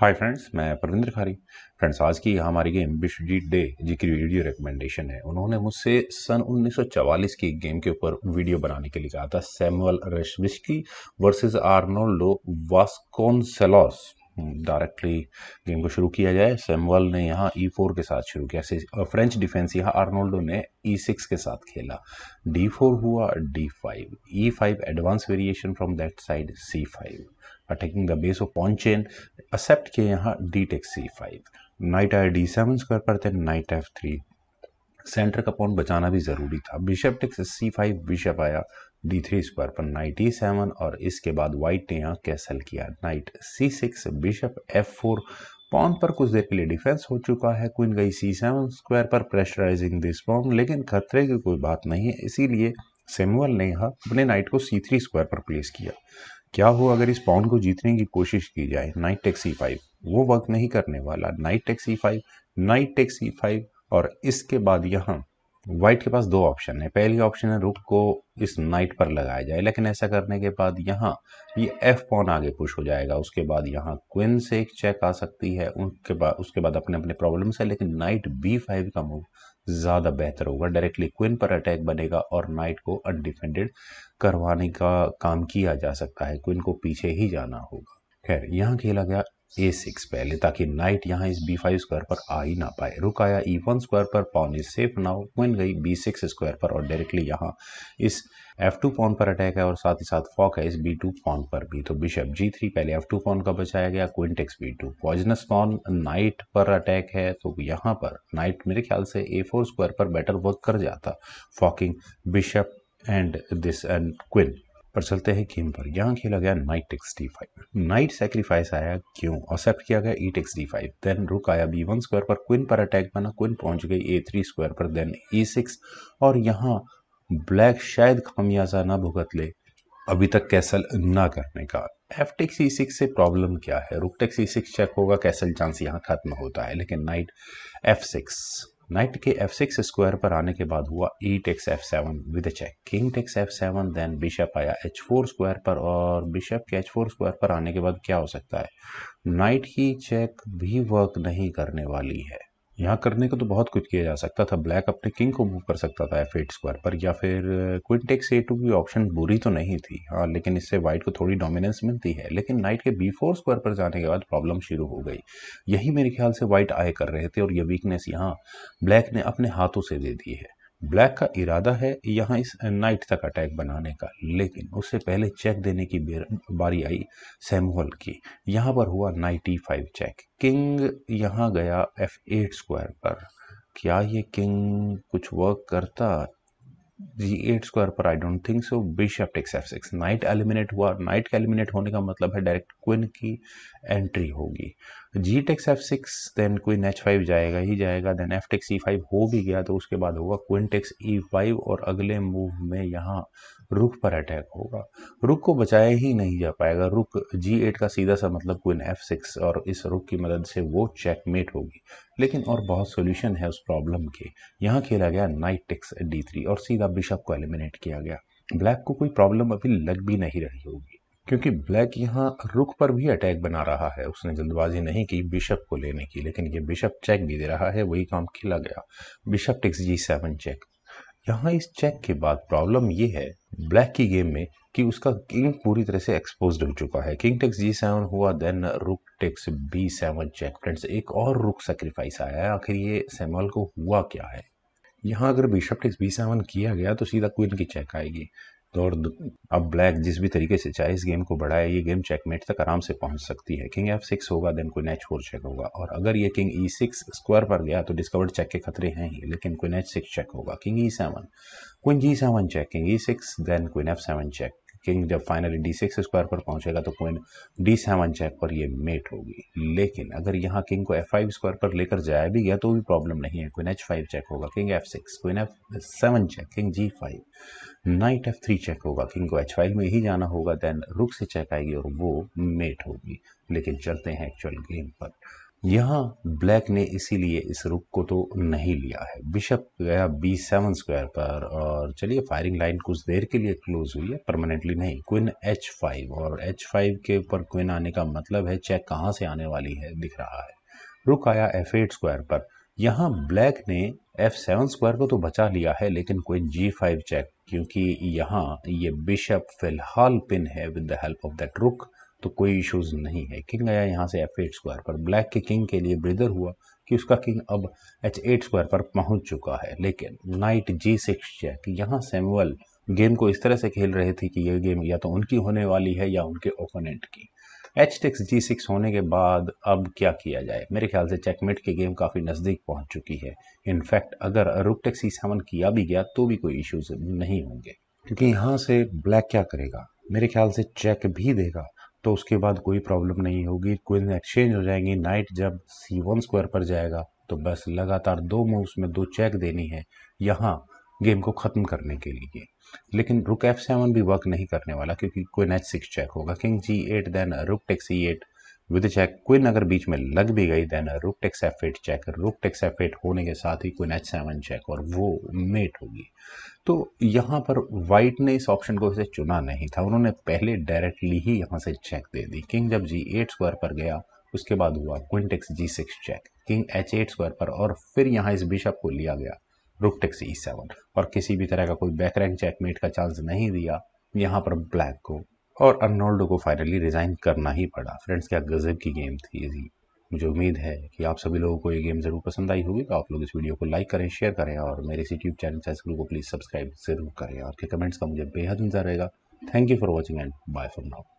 hi friends मैं परविंद्र खारी friends आज की हमारी गेम विश्वजीत डे जी की वीडियो रिकमेंडेशन है उन्होंने मुझसे सन 1944 की गेम के ऊपर वीडियो बनाने के लिए कहा था Samuel Reshevsky versus Arnoldo Vasconcellos directly game को शुरू किया जाए सैमुअल ने यहाँ ई e फोर के साथ शुरू किया फ्रेंच डिफेंस यहाँ आर्नोल्डो ने ई e सिक्स के साथ खेला डी फोर हुआ d five e five advance variation from that side c five attacking the base of pawn chain accept किए यहाँ d take c five knight आई डी सेवन स्क्वायर पर थे एफ थ्री सेंटर का pawn बचाना भी ज़रूरी था bishop take c five bishop आया डी थ्री स्क्वायर पर नाइट ई सेवन और इसके बाद वाइट ने यहाँ कैसल किया knight C six bishop f four pawn पर कुछ देर के लिए डिफेंस हो चुका है क्वीन गई सी सेवन स्क्वायर पर प्रेशराइजिंग दिस पॉन लेकिन खतरे की कोई बात नहीं है इसीलिए सेमुअल ने यहाँ अपने नाइट को सी थ्री स्क्वायर पर प्लेस किया क्या हो अगर इस पाउंड को जीतने की कोशिश की जाए नाइट टेक्स ई फाइव वो वर्क नहीं करने वाला knight takes e five knight takes e five और इसके बाद यहाँ वाइट के पास दो ऑप्शन है पहली ऑप्शन है रुक को इस नाइट पर लगाया जाए लेकिन ऐसा करने के बाद यहाँ ये एफ पॉन आगे पुश हो जाएगा उसके बाद यहाँ क्विन से एक चेक आ सकती है उनके बाद उसके बाद अपने अपने प्रॉब्लम्स है लेकिन नाइट बी फाइव का मूव ज़्यादा बेहतर होगा डायरेक्टली क्विन पर अटैक बनेगा और नाइट को अनडिफेंडेड करवाने का काम किया जा सकता है क्विन को पीछे ही जाना होगा खैर यहाँ खेला गया ए सिक्स पहले ताकि नाइट यहाँ इस बी फाइव स्क्वायर पर आ ही ना पाए रुक आया ई वन स्क्वायर पर pawn is safe now queen गई बी सिक्स स्क्वायर पर और डायरेक्टली यहाँ इस एफ टू पॉन पर अटैक है और साथ ही साथ फॉक है इस बी टू पॉन पर भी तो बिशप जी थ्री पहले एफ टू पॉन का बचाया गया queen takes b two poisonous pawn knight पर अटैक है तो यहाँ पर नाइट मेरे ख्याल से ए फोर स्क्वायर पर बेटर वर्क कर जाता forking bishop and this and queen और चलते हैं गेम पर यहाँ खेला गया knight takes d five knight sacrifice आया क्यों एक्सेप्ट किया गया e takes d five then rook आया बी वन स्क्वायर पर क्विन पर अटैक बना क्विन पहुंच गई ए थ्री स्क्वायर पर देन ई सिक्स और यहाँ ब्लैक शायद खामियाजा ना भुगत ले अभी तक कैसल ना करने का एफ टेक्स ई सिक्स से प्रॉब्लम क्या है rook takes e six check होगा कैसल चांस यहाँ खत्म होता है लेकिन नाइट एफ सिक्स नाइट के एफ सिक्स स्क्वायर पर आने के बाद हुआ e takes f seven with a check king takes f seven then bishop आया एच फोर स्क्वायर पर और बिशप के एच फोर स्क्वायर पर आने के बाद क्या हो सकता है नाइट की चेक भी वर्क नहीं करने वाली है यहाँ करने को तो बहुत कुछ किया जा सकता था ब्लैक अपने किंग को मूव कर सकता था एफ एट स्क्वायर पर या फिर क्विंटेक्स ए टू की ऑप्शन बुरी तो नहीं थी हाँ लेकिन इससे वाइट को थोड़ी डोमिनेंस मिलती है लेकिन नाइट के बी फोर स्क्वायर पर जाने के बाद प्रॉब्लम शुरू हो गई यही मेरे ख्याल से वाइट आए कर रहे थे और यह वीकनेस यहाँ ब्लैक ने अपने हाथों से दे दी है ब्लैक का इरादा है यहाँ इस नाइट तक अटैक बनाने का लेकिन उससे पहले चेक देने की बारी आई सैमुअल की यहाँ पर हुआ knight e five check king यहाँ गया एफ एट स्क्वायर पर क्या ये किंग कुछ वर्क करता जी एट स्क्वायर पर I don't think so bishop takes f six knight eliminate हुआ नाइट का एलिमिनेट होने का मतलब है डायरेक्ट क्विन की एंट्री होगी g takes f six then queen h five जाएगा ही जाएगा then f takes e five हो भी गया तो उसके बाद होगा क्विन टेक्स ई फाइव और अगले मूव में यहाँ रुख पर अटैक होगा रुख को बचाया ही नहीं जा पाएगा रुख जी एट का सीधा सा मतलब क्विन एफ सिक्स और इस रुख की मदद से वो चेकमेट होगी लेकिन और बहुत सोल्यूशन है उस प्रॉब्लम के यहाँ खेला गया नाइट टेक्स डी थ्री और सीधा बिशप को एलिमिनेट किया गया ब्लैक को कोई प्रॉब्लम अभी लग भी नहीं रही होगी क्योंकि ब्लैक यहाँ रुख पर भी अटैक बना रहा है उसने जल्दबाजी नहीं की बिशप को लेने की लेकिन ये बिशप चेक भी दे रहा है वही काम खेला गया bishop takes g seven check यहाँ इस चेक के बाद प्रॉब्लम ये है ब्लैक की गेम में कि उसका किंग पूरी तरह से एक्सपोज हो चुका है किंग टेक्स जी सेवन हुआ then rook takes b seven check friends एक और रुक सेक्रीफाइस आया है आखिर ये सेमल को हुआ क्या है यहाँ अगर बिशप टेक्स बी सेवन किया गया तो सीधा क्वीन की चेक आएगी और अब ब्लैक जिस भी तरीके से चाहे इस गेम को बढ़ाए ये गेम चेकमेट तक आराम से पहुंच सकती है किंग एफ सिक्स होगा देन कोई एच फोर चेक होगा और अगर ये किंग ई सिक्स स्क्वायर पर गया तो डिस्कवर्ड चेक के खतरे हैं ही लेकिन कोई नैच सिक्स चेक होगा king e seven queen g seven check king e six then queen f seven check king जब फाइनली डी सिक्स स्क्वायर पर पहुंचेगा तो क्वीन डी सेवन चेक पर ये मेट होगी लेकिन अगर यहाँ किंग को एफ फाइव स्क्वायर पर लेकर जाया भी गया तो भी प्रॉब्लम नहीं है क्वीन एच फाइव चेक होगा king f six queen f seven check king g five knight f three check होगा किंग को एच फाइव में ही जाना होगा देन रुक से चेक आएगी और वो मेट होगी लेकिन चलते हैं एक्चुअल गेम पर यहाँ ब्लैक ने इसीलिए इस रुक को तो नहीं लिया है बिशप गया बी सेवन स्क्वायर पर और चलिए फायरिंग लाइन कुछ देर के लिए क्लोज हुई है परमानेंटली नहीं क्विन एच फाइव और एच फाइव के ऊपर क्विन आने का मतलब है चेक कहाँ से आने वाली है दिख रहा है रुक आया एफ एट स्क्वायर पर यहाँ ब्लैक ने एफ सेवन स्क्वायर को तो बचा लिया है लेकिन क्विन जी फाइव चेक क्योंकि यहाँ ये बिशप फिलहाल पिन है with the help of that rook तो कोई इश्यूज नहीं है किंग आया यहाँ से एफ एट स्क्वायर पर ब्लैक के किंग के लिए ब्रिदर हुआ कि उसका किंग अब एच एट स्क्वायर पर पहुँच चुका है लेकिन नाइट जी सिक्स चेक यहाँ सेमुअल गेम को इस तरह से खेल रहे थे कि यह गेम या तो उनकी होने वाली है या उनके ओपोनेंट की एच टेक्स जी सिक्स होने के बाद अब क्या किया जाए मेरे ख्याल से चेकमेट की गेम काफ़ी नज़दीक पहुंच चुकी है इनफैक्ट अगर रुक टेक्स ई सेवन किया भी गया तो भी कोई इश्यूज नहीं होंगे क्योंकि यहाँ से ब्लैक क्या करेगा मेरे ख्याल से चेक भी देगा तो उसके बाद कोई प्रॉब्लम नहीं होगी क्वीन एक्सचेंज हो जाएंगी नाइट जब सी वन स्क्वायर पर जाएगा तो बस लगातार दो मूव्स में दो चेक देनी है यहाँ गेम को ख़त्म करने के लिए लेकिन रुक एफ सेवन भी वर्क नहीं करने वाला क्योंकि क्वीन एच सिक्स चेक होगा king g eight then rook takes eight with check queen अगर बीच में लग भी गई then rook takes f eight check rook takes f eight होने के साथ ही क्विन एच सेवन चेक और वो मेट होगी तो यहाँ पर वाइट ने इस ऑप्शन को इसे चुना नहीं था उन्होंने पहले डायरेक्टली ही यहाँ से चेक दे दी किंग जब जी एट स्क्वायर पर गया उसके बाद हुआ queen takes g six check king h eight square पर और फिर यहाँ इस बिशप को लिया गया रुक टेक्स ई सेवन और किसी भी तरह का कोई बैक रैंक चेक मेट का चांस नहीं दिया यहाँ पर ब्लैक को और अर्नोल्डो को फाइनली रिज़ाइन करना ही पड़ा फ्रेंड्स क्या गज़ब की गेम थी ये मुझे उम्मीद है कि आप सभी लोगों को ये गेम ज़रूर पसंद आई होगी तो आप लोग इस वीडियो को लाइक करें शेयर करें और मेरे इस यूट्यूब चैनल चाइस को प्लीज़ सब्सक्राइब ज़रूर करें और आपके कमेंट्स का मुझे बेहद इंतजार रहेगा thank you for watching and bye for now